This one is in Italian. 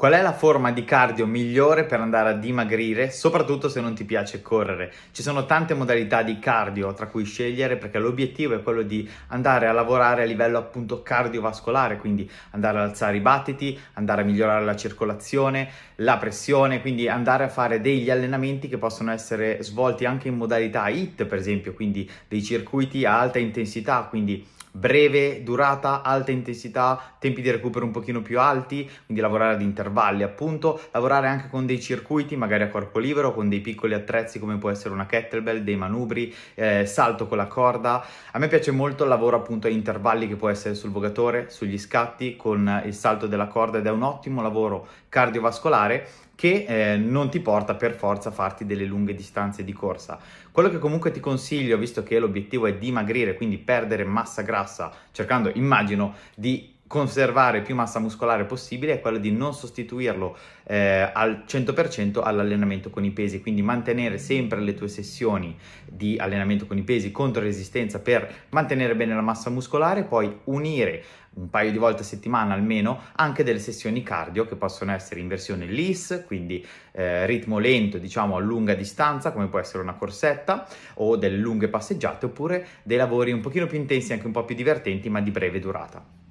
Qual è la forma di cardio migliore per andare a dimagrire, soprattutto se non ti piace correre? Ci sono tante modalità di cardio tra cui scegliere perché l'obiettivo è quello di andare a lavorare a livello appunto cardiovascolare, quindi andare ad alzare i battiti, andare a migliorare la circolazione, la pressione, quindi andare a fare degli allenamenti che possono essere svolti anche in modalità HIT, per esempio, quindi dei circuiti a alta intensità, quindi breve durata, alta intensità, tempi di recupero un pochino più alti, quindi lavorare ad intervalli appunto, lavorare anche con dei circuiti magari a corpo libero, con dei piccoli attrezzi come può essere una kettlebell, dei manubri, eh, salto con la corda. A me piace molto il lavoro appunto a intervalli che può essere sul vogatore, sugli scatti, con il salto della corda ed è un ottimo lavoro cardiovascolare che eh, non ti porta per forza a farti delle lunghe distanze di corsa. Quello che comunque ti consiglio, visto che l'obiettivo è dimagrire, quindi perdere massa grassa, cercando, immagino, di conservare più massa muscolare possibile è quello di non sostituirlo eh, al 100% all'allenamento con i pesi, quindi mantenere sempre le tue sessioni di allenamento con i pesi contro resistenza per mantenere bene la massa muscolare, poi unire un paio di volte a settimana almeno anche delle sessioni cardio che possono essere in versione LIS, quindi eh, ritmo lento, diciamo a lunga distanza, come può essere una corsetta o delle lunghe passeggiate, oppure dei lavori un pochino più intensi, anche un po' più divertenti, ma di breve durata.